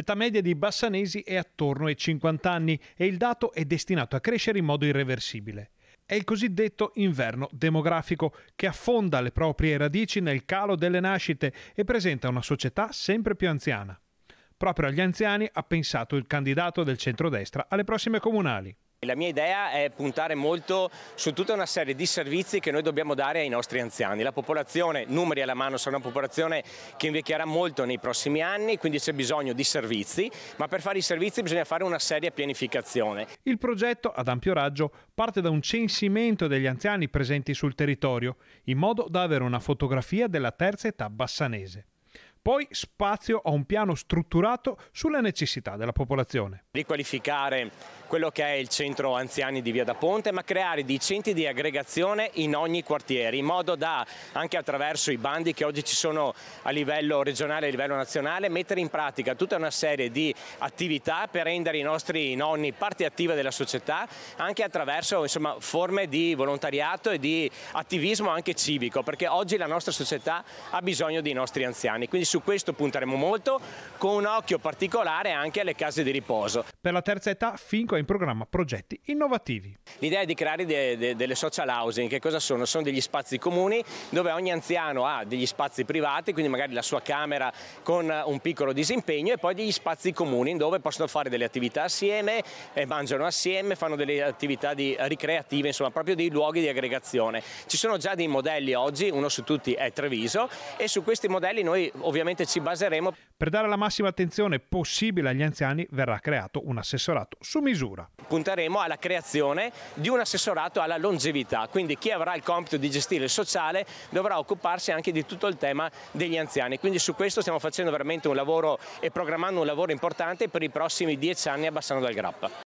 L'età media di Bassanesi è attorno ai 50 anni e il dato è destinato a crescere in modo irreversibile. È il cosiddetto inverno demografico che affonda le proprie radici nel calo delle nascite e presenta una società sempre più anziana. Proprio agli anziani ha pensato il candidato del centrodestra alle prossime comunali. La mia idea è puntare molto su tutta una serie di servizi che noi dobbiamo dare ai nostri anziani. La popolazione, numeri alla mano, sarà una popolazione che invecchierà molto nei prossimi anni, quindi c'è bisogno di servizi, ma per fare i servizi bisogna fare una seria pianificazione. Il progetto ad ampio raggio parte da un censimento degli anziani presenti sul territorio, in modo da avere una fotografia della terza età bassanese. Poi spazio a un piano strutturato sulle necessità della popolazione. Riqualificare quello che è il centro anziani di Via da Ponte, ma creare dei centri di aggregazione in ogni quartiere, in modo da, anche attraverso i bandi che oggi ci sono a livello regionale e a livello nazionale, mettere in pratica tutta una serie di attività per rendere i nostri nonni parte attiva della società, anche attraverso insomma, forme di volontariato e di attivismo anche civico, perché oggi la nostra società ha bisogno dei nostri anziani. Quindi su questo punteremo molto, con un occhio particolare anche alle case di riposo. Per la terza età Finco ha in programma progetti innovativi. L'idea è di creare de, de, delle social housing, che cosa sono? Sono degli spazi comuni dove ogni anziano ha degli spazi privati, quindi magari la sua camera con un piccolo disimpegno e poi degli spazi comuni dove possono fare delle attività assieme, eh, mangiano assieme, fanno delle attività di, ricreative, insomma proprio dei luoghi di aggregazione. Ci sono già dei modelli oggi, uno su tutti è Treviso e su questi modelli noi ovviamente ovviamente ci baseremo. Per dare la massima attenzione possibile agli anziani verrà creato un assessorato su misura. Punteremo alla creazione di un assessorato alla longevità, quindi chi avrà il compito di gestire il sociale dovrà occuparsi anche di tutto il tema degli anziani. Quindi su questo stiamo facendo veramente un lavoro e programmando un lavoro importante per i prossimi dieci anni a Bassano del Grappa.